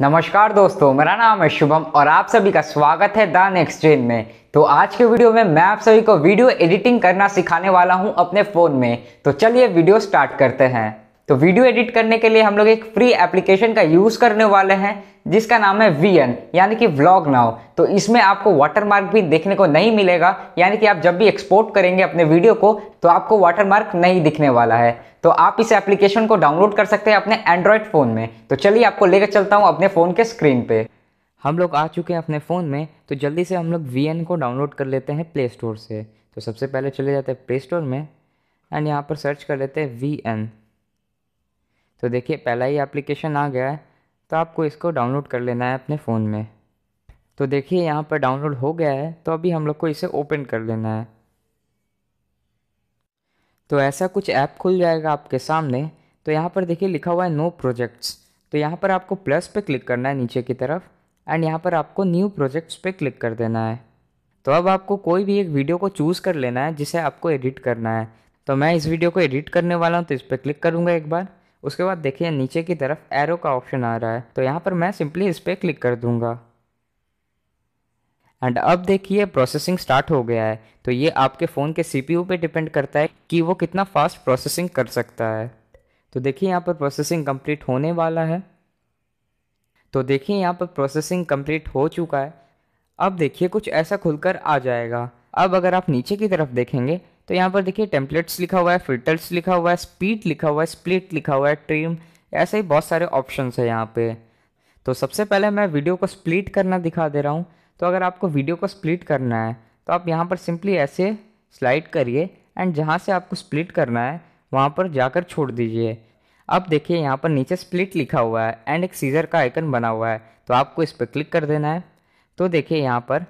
नमस्कार दोस्तों मेरा नाम है शुभम और आप सभी का स्वागत है दान एक्सचेंज में तो आज के वीडियो में मैं आप सभी को वीडियो एडिटिंग करना सिखाने वाला हूं अपने फ़ोन में तो चलिए वीडियो स्टार्ट करते हैं तो वीडियो एडिट करने के लिए हम लोग एक फ्री एप्लीकेशन का यूज़ करने वाले हैं जिसका नाम है वी एन यानी कि व्लॉग नाउ तो इसमें आपको वाटरमार्क भी देखने को नहीं मिलेगा यानी कि आप जब भी एक्सपोर्ट करेंगे अपने वीडियो को तो आपको वाटरमार्क नहीं दिखने वाला है तो आप इस एप्लीकेशन को डाउनलोड कर सकते हैं अपने एंड्रॉयड फ़ोन में तो चलिए आपको लेकर चलता हूँ अपने फ़ोन के स्क्रीन पर हम लोग आ चुके हैं अपने फ़ोन में तो जल्दी से हम लोग वी एन को डाउनलोड कर लेते हैं प्ले स्टोर से तो सबसे पहले चले जाते हैं प्ले स्टोर में एंड यहाँ पर सर्च कर लेते हैं वी एन तो देखिए पहला ही एप्लीकेशन आ गया है तो आपको इसको डाउनलोड कर लेना है अपने फ़ोन में तो देखिए यहाँ पर डाउनलोड हो गया है तो अभी हम लोग को इसे ओपन कर लेना है तो ऐसा कुछ ऐप खुल जाएगा आपके सामने तो यहाँ पर देखिए लिखा हुआ है नो प्रोजेक्ट्स तो यहाँ पर आपको प्लस पे क्लिक करना है नीचे की तरफ एंड यहाँ पर आपको न्यू प्रोजेक्ट्स पे क्लिक कर देना है तो अब आपको कोई भी एक वीडियो को चूज़ कर लेना है जिसे आपको एडिट करना है तो मैं इस वीडियो को एडिट करने वाला हूँ तो इस पर क्लिक करूँगा एक बार उसके बाद देखिए नीचे की तरफ एरो का ऑप्शन आ रहा है तो यहाँ पर मैं सिंपली इस पर क्लिक कर दूँगा एंड अब देखिए प्रोसेसिंग स्टार्ट हो गया है तो ये आपके फ़ोन के सीपीयू पे डिपेंड करता है कि वो कितना फास्ट प्रोसेसिंग कर सकता है तो देखिए यहाँ पर प्रोसेसिंग कंप्लीट होने वाला है तो देखिए यहाँ पर प्रोसेसिंग कंप्लीट हो चुका है अब देखिए कुछ ऐसा खुलकर आ जाएगा अब अगर आप नीचे की तरफ देखेंगे तो यहाँ पर देखिए टेम्पलेट्स लिखा हुआ है फिल्टर्स लिखा हुआ है स्पीड लिखा हुआ है स्प्लिट लिखा हुआ है ट्रिम ऐसे ही बहुत सारे ऑप्शन है यहाँ पे तो सबसे पहले मैं वीडियो को स्प्लिट करना दिखा दे रहा हूँ तो अगर आपको वीडियो को स्प्लिट करना है तो आप यहाँ पर सिंपली ऐसे स्लाइड करिए एंड जहाँ से आपको स्प्लिट करना है वहाँ पर जाकर छोड़ दीजिए अब देखिए यहाँ पर नीचे स्प्लिट लिखा हुआ है एंड एक सीज़र का आइकन बना हुआ है तो आपको इस पर क्लिक कर देना है तो देखिए यहाँ पर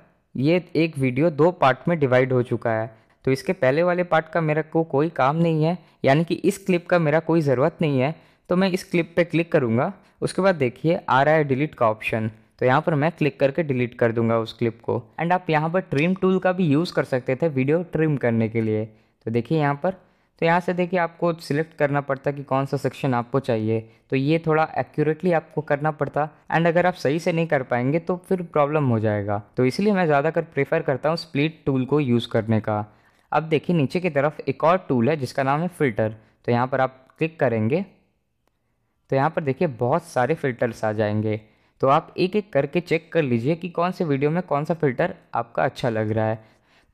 ये एक वीडियो दो पार्ट में डिवाइड हो चुका है तो इसके पहले वाले पार्ट का मेरा को कोई काम नहीं है यानी कि इस क्लिप का मेरा कोई ज़रूरत नहीं है तो मैं इस क्लिप पे क्लिक करूँगा उसके बाद देखिए आ रहा है डिलीट का ऑप्शन तो यहाँ पर मैं क्लिक करके डिलीट कर दूंगा उस क्लिप को एंड आप यहाँ पर ट्रिम टूल का भी यूज़ कर सकते थे वीडियो ट्रिम करने के लिए तो देखिए यहाँ पर तो यहाँ से देखिए आपको सिलेक्ट करना पड़ता कि कौन सा सेक्शन आपको चाहिए तो ये थोड़ा एक्यूरेटली आपको करना पड़ता एंड अगर आप सही से नहीं कर पाएंगे तो फिर प्रॉब्लम हो जाएगा तो इसलिए मैं ज़्यादातर कर प्रेफर करता हूँ स्प्लिट टूल को यूज़ करने का अब देखिए नीचे की तरफ एक और टूल है जिसका नाम है फ़िल्टर तो यहाँ पर आप क्लिक करेंगे तो यहाँ पर देखिए बहुत सारे फ़िल्टर्स आ जाएंगे तो आप एक एक करके चेक कर लीजिए कि कौन से वीडियो में कौन सा फ़िल्टर आपका अच्छा लग रहा है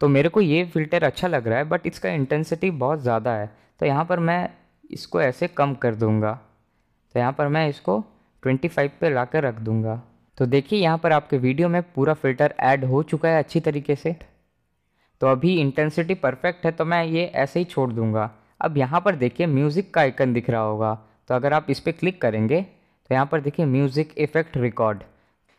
तो मेरे को ये फ़िल्टर अच्छा लग रहा है बट इसका इंटेंसिटी बहुत ज़्यादा है तो यहाँ पर मैं इसको ऐसे कम कर दूँगा तो यहाँ पर मैं इसको 25 पर ला कर रख दूँगा तो देखिए यहाँ पर आपके वीडियो में पूरा फ़िल्टर ऐड हो चुका है अच्छी तरीके से तो अभी इंटेंसिटी परफेक्ट है तो मैं ये ऐसे ही छोड़ दूंगा अब यहाँ पर देखिए म्यूज़िक का आइकन दिख रहा होगा तो अगर आप इस पर क्लिक करेंगे तो यहाँ पर देखिए म्यूज़िक इफ़ेक्ट रिकॉर्ड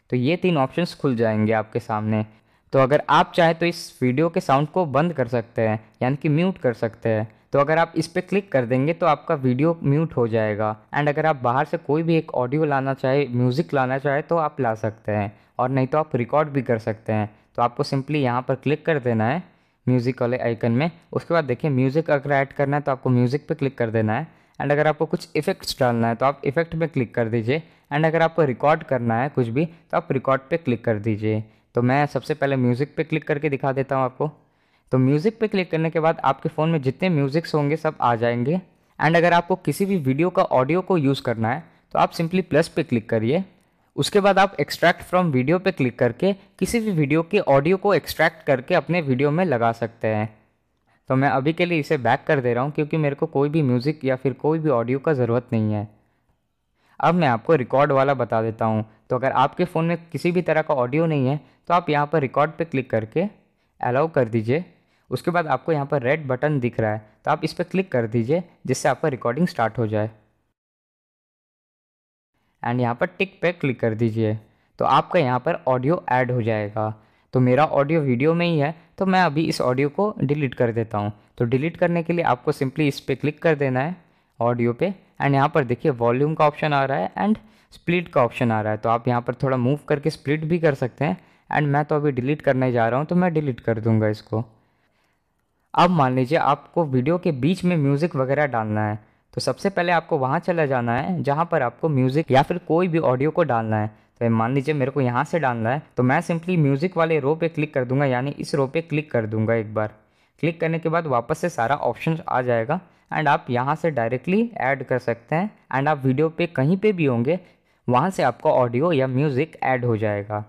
तो ये तीन ऑप्शंस खुल जाएंगे आपके सामने तो अगर आप चाहें तो इस वीडियो के साउंड को बंद कर सकते हैं यानी कि म्यूट कर सकते हैं तो अगर आप इस पर क्लिक कर देंगे तो आपका वीडियो म्यूट हो जाएगा एंड अगर आप बाहर से कोई भी एक ऑडियो लाना चाहे म्यूज़िक लाना चाहे तो आप ला सकते हैं और नहीं तो आप रिकॉर्ड भी कर सकते हैं तो आपको सिंपली यहाँ पर क्लिक कर देना है म्यूज़िक वाले आइकन में उसके बाद देखिए म्यूज़िक अगर ऐड करना है तो आपको म्यूज़िक पे क्लिक कर देना है एंड अगर आपको कुछ इफेक्ट्स डालना है तो आप इफेक्ट में क्लिक कर दीजिए एंड अगर आपको रिकॉर्ड करना है कुछ भी तो आप रिकॉर्ड पे क्लिक कर दीजिए तो मैं सबसे पहले म्यूज़िक पे क्लिक करके दिखा देता हूँ आपको तो म्यूज़िक पे क्लिक करने के बाद आपके फ़ोन में जितने म्यूज़िक्स होंगे सब आ जाएंगे एंड अगर आपको किसी भी वीडियो का ऑडियो को यूज़ करना है तो आप सिंपली प्लस पे क्लिक करिए उसके बाद आप एक्सट्रैक्ट फ्रॉम वीडियो पे क्लिक करके किसी भी वीडियो के ऑडियो को एक्सट्रैक्ट करके अपने वीडियो में लगा सकते हैं तो मैं अभी के लिए इसे बैक कर दे रहा हूँ क्योंकि मेरे को कोई भी म्यूज़िक या फिर कोई भी ऑडियो का ज़रूरत नहीं है अब मैं आपको रिकॉर्ड वाला बता देता हूँ तो अगर आपके फ़ोन में किसी भी तरह का ऑडियो नहीं है तो आप यहाँ पर रिकॉर्ड पर क्लिक करके अलाउ कर दीजिए उसके बाद आपको यहाँ पर रेड बटन दिख रहा है तो आप इस पर क्लिक कर दीजिए जिससे आपका रिकॉर्डिंग स्टार्ट हो जाए एंड यहाँ पर टिक पे क्लिक कर दीजिए तो आपका यहाँ पर ऑडियो ऐड हो जाएगा तो मेरा ऑडियो वीडियो में ही है तो मैं अभी इस ऑडियो को डिलीट कर देता हूँ तो डिलीट करने के लिए आपको सिंपली इस पर क्लिक कर देना है ऑडियो पे एंड यहाँ पर देखिए वॉल्यूम का ऑप्शन आ रहा है एंड स्प्लिट का ऑप्शन आ रहा है तो आप यहाँ पर थोड़ा मूव करके स्प्लिट भी कर सकते हैं एंड मैं तो अभी डिलीट करने जा रहा हूँ तो मैं डिलीट कर दूँगा इसको अब मान लीजिए आपको वीडियो के बीच में म्यूज़िक वगैरह डालना है तो सबसे पहले आपको वहाँ चला जाना है जहाँ पर आपको म्यूज़िक या फिर कोई भी ऑडियो को डालना है तो मान लीजिए मेरे को यहाँ से डालना है तो मैं सिंपली म्यूज़िक वाले रो पे क्लिक कर दूंगा यानी इस रो पे क्लिक कर दूंगा एक बार क्लिक करने के बाद वापस से सारा ऑप्शन आ जाएगा एंड आप यहाँ से डायरेक्टली ऐड कर सकते हैं एंड आप वीडियो पे कहीं पर भी होंगे वहाँ से आपका ऑडियो या म्यूज़िक ऐड हो जाएगा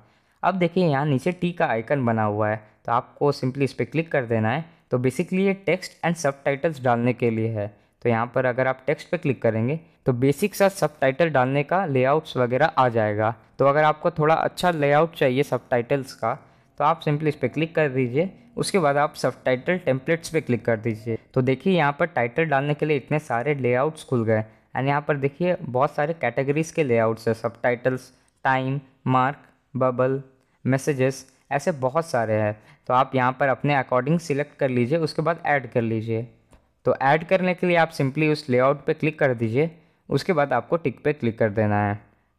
अब देखिए यहाँ नीचे टी का आइकन बना हुआ है तो आपको सिंपली इस पर क्लिक कर देना है तो बेसिकली ये टेक्स्ट एंड सब डालने के लिए है तो यहाँ पर अगर आप टेक्स्ट पे क्लिक करेंगे तो बेसिक सा सब टाइटल डालने का लेआउट्स वगैरह आ जाएगा तो अगर आपको थोड़ा अच्छा लेआउट चाहिए सब टाइटल्स का तो आप सिंपली इस पर क्लिक कर दीजिए उसके बाद आप सब टाइटल टेम्पलेट्स पर क्लिक कर दीजिए तो देखिए यहाँ पर टाइटल डालने के लिए इतने सारे लेआउट्स खुल गए एंड यहाँ पर देखिए बहुत सारे कैटेगरीज़ के लेआउट्स है subtitles time mark bubble messages ऐसे बहुत सारे हैं तो आप यहाँ पर अपने अकॉर्डिंग सिलेक्ट कर लीजिए उसके बाद ऐड कर लीजिए तो ऐड करने के लिए आप सिंपली उस लेआउट पे क्लिक कर दीजिए उसके बाद आपको टिक पे क्लिक कर देना है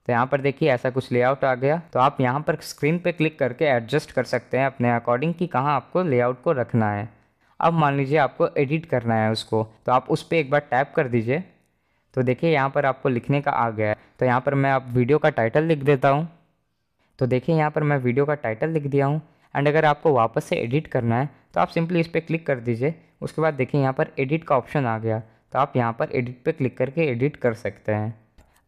तो यहाँ पर देखिए ऐसा कुछ लेआउट आ गया तो आप यहाँ पर स्क्रीन पे क्लिक करके एडजस्ट कर सकते हैं अपने अकॉर्डिंग कि कहाँ आपको लेआउट को रखना है अब मान लीजिए आपको एडिट करना है उसको तो आप उस पर एक बार टैप कर दीजिए तो देखिए यहाँ पर आपको लिखने का आ गया है तो यहाँ पर मैं आप वीडियो का टाइटल लिख देता हूँ तो देखिए यहाँ पर मैं वीडियो का टाइटल लिख दिया हूँ एंड अगर आपको वापस से एडिट करना है तो आप सिंपली इस पर क्लिक कर दीजिए उसके बाद देखिए यहाँ पर एडिट का ऑप्शन आ गया तो आप यहाँ पर एडिट पे क्लिक करके एडिट कर सकते हैं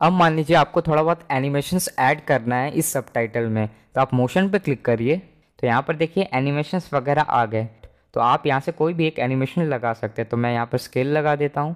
अब मान लीजिए आपको थोड़ा बहुत एनिमेशंस ऐड करना है इस सब में तो आप मोशन पे क्लिक करिए तो यहाँ पर देखिए एनिमेशंस वगैरह आ गए तो आप यहाँ से कोई भी एक एनिमेशन लगा सकते हैं तो मैं यहाँ पर स्केल लगा देता हूँ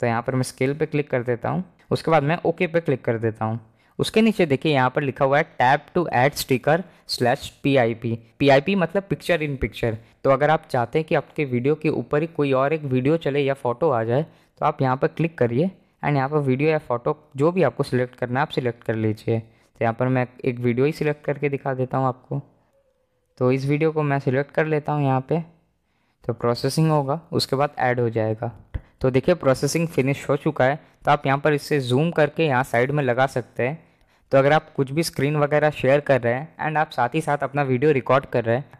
तो यहाँ पर मैं स्केल पे क्लिक कर देता हूँ उसके बाद मैं ओके पे क्लिक कर देता हूँ उसके नीचे देखिए यहाँ पर लिखा हुआ है tap to add sticker slash P I P P I P मतलब पिक्चर इन पिक्चर तो अगर आप चाहते हैं कि आपके वीडियो के ऊपर ही कोई और एक वीडियो चले या फोटो आ जाए तो आप यहाँ पर क्लिक करिए एंड यहाँ पर वीडियो या फोटो जो भी आपको सिलेक्ट करना है आप सिलेक्ट कर लीजिए तो यहाँ पर मैं एक वीडियो ही सिलेक्ट करके दिखा देता हूँ आपको तो इस वीडियो को मैं सिलेक्ट कर लेता हूँ यहाँ पर तो प्रोसेसिंग होगा उसके बाद ऐड हो जाएगा तो देखिए प्रोसेसिंग फिनिश हो चुका है तो आप यहाँ पर इससे जूम करके यहाँ साइड में लगा सकते हैं तो अगर आप कुछ भी स्क्रीन वगैरह शेयर कर रहे हैं एंड आप साथ ही साथ अपना वीडियो रिकॉर्ड कर रहे हैं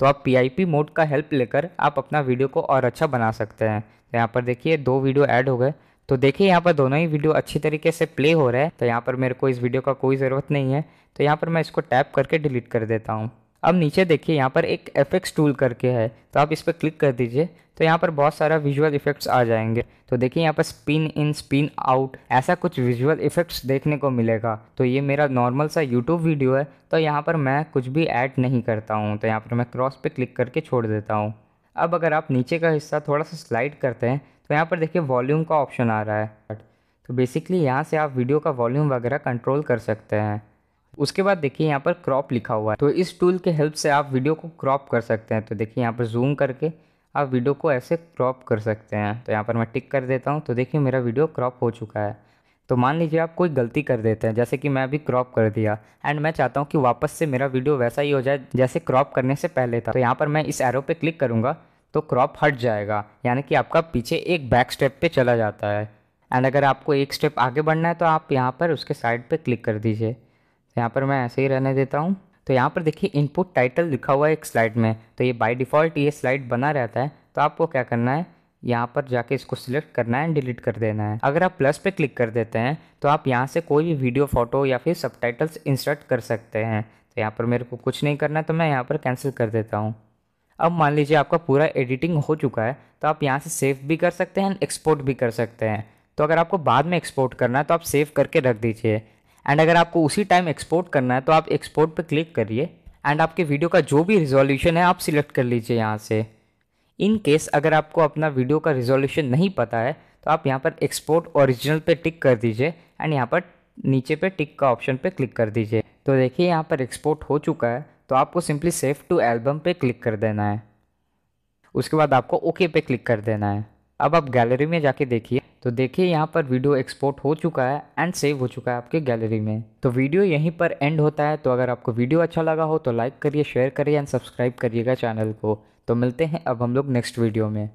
तो आप पी मोड का हेल्प लेकर आप अपना वीडियो को और अच्छा बना सकते हैं तो यहाँ पर देखिए दो वीडियो ऐड हो गए तो देखिए यहाँ पर दोनों ही वीडियो अच्छी तरीके से प्ले हो रहे हैं तो यहाँ पर मेरे को इस वीडियो का कोई ज़रूरत नहीं है तो यहाँ पर मैं इसको टैप करके डिलीट कर देता हूँ अब नीचे देखिए यहाँ पर एक एफेक्ट्स टूल करके है तो आप इस पर क्लिक कर दीजिए तो यहाँ पर बहुत सारा विजुअल इफेक्ट्स आ जाएंगे तो देखिए यहाँ पर स्पिन इन स्पिन आउट ऐसा कुछ विजुअल इफेक्ट्स देखने को मिलेगा तो ये मेरा नॉर्मल सा यूट्यूब वीडियो है तो यहाँ पर मैं कुछ भी ऐड नहीं करता हूँ तो यहाँ पर मैं क्रॉस पर क्लिक करके छोड़ देता हूँ अब अगर आप नीचे का हिस्सा थोड़ा सा स्लाइड करते हैं तो यहाँ पर देखिए वॉल्यूम का ऑप्शन आ रहा है तो बेसिकली यहाँ से आप वीडियो का वॉल्यूम वगैरह कंट्रोल कर सकते हैं उसके बाद देखिए यहाँ पर क्रॉप लिखा हुआ है तो इस टूल के हेल्प से आप वीडियो को क्रॉप कर सकते हैं तो देखिए यहाँ पर जूम करके आप वीडियो को ऐसे क्रॉप कर सकते हैं तो यहाँ पर मैं टिक कर देता हूँ तो देखिए मेरा वीडियो क्रॉप हो चुका है तो मान लीजिए आप कोई गलती कर देते हैं जैसे कि मैं अभी क्रॉप कर दिया एंड मैं चाहता हूँ कि वापस से मेरा वीडियो वैसा ही हो जाए जैसे क्रॉप करने से पहले था तो यहाँ पर मैं इस एरो पे क्लिक करूँगा तो क्रॉप हट जाएगा यानी कि आपका पीछे एक बैक स्टेप पे चला जाता है एंड अगर आपको एक स्टेप आगे बढ़ना है तो आप यहाँ पर उसके साइड पर क्लिक कर दीजिए यहाँ पर मैं ऐसे ही रहने देता हूँ तो यहाँ पर देखिए इनपुट टाइटल लिखा हुआ है एक स्लाइड में तो ये बाय डिफ़ॉल्ट ये स्लाइड बना रहता है तो आपको क्या करना है यहाँ पर जाके इसको सिलेक्ट करना है डिलीट कर देना है अगर आप प्लस पे क्लिक कर देते हैं तो आप यहाँ से कोई भी वीडियो फोटो या फिर सब इंसर्ट कर सकते हैं तो यहाँ पर मेरे को कुछ नहीं करना तो मैं यहाँ पर कैंसिल कर देता हूँ अब मान लीजिए आपका पूरा एडिटिंग हो चुका है तो आप यहाँ से सेव भी कर सकते हैं एक्सपोर्ट भी कर सकते हैं तो अगर आपको बाद में एक्सपोर्ट करना है तो आप सेव करके रख दीजिए एंड अगर आपको उसी टाइम एक्सपोर्ट करना है तो आप एक्सपोर्ट पर क्लिक करिए एंड आपके वीडियो का जो भी रिजोल्यूशन है आप सिलेक्ट कर लीजिए यहाँ से इन केस अगर आपको अपना वीडियो का रिजोल्यूशन नहीं पता है तो आप यहाँ पर एक्सपोर्ट ओरिजिनल पे टिक कर दीजिए एंड यहाँ पर नीचे पे टिक का ऑप्शन पे क्लिक कर दीजिए तो देखिए यहाँ पर एक्सपोर्ट हो चुका है तो आपको सिंपली सेफ टू एल्बम पे क्लिक कर देना है उसके बाद आपको ओके पे क्लिक कर देना है अब आप गैलरी में जाके देखिए तो देखिए यहाँ पर वीडियो एक्सपोर्ट हो चुका है एंड सेव हो चुका है आपके गैलरी में तो वीडियो यहीं पर एंड होता है तो अगर आपको वीडियो अच्छा लगा हो तो लाइक करिए शेयर करिए एंड सब्सक्राइब करिएगा चैनल को तो मिलते हैं अब हम लोग नेक्स्ट वीडियो में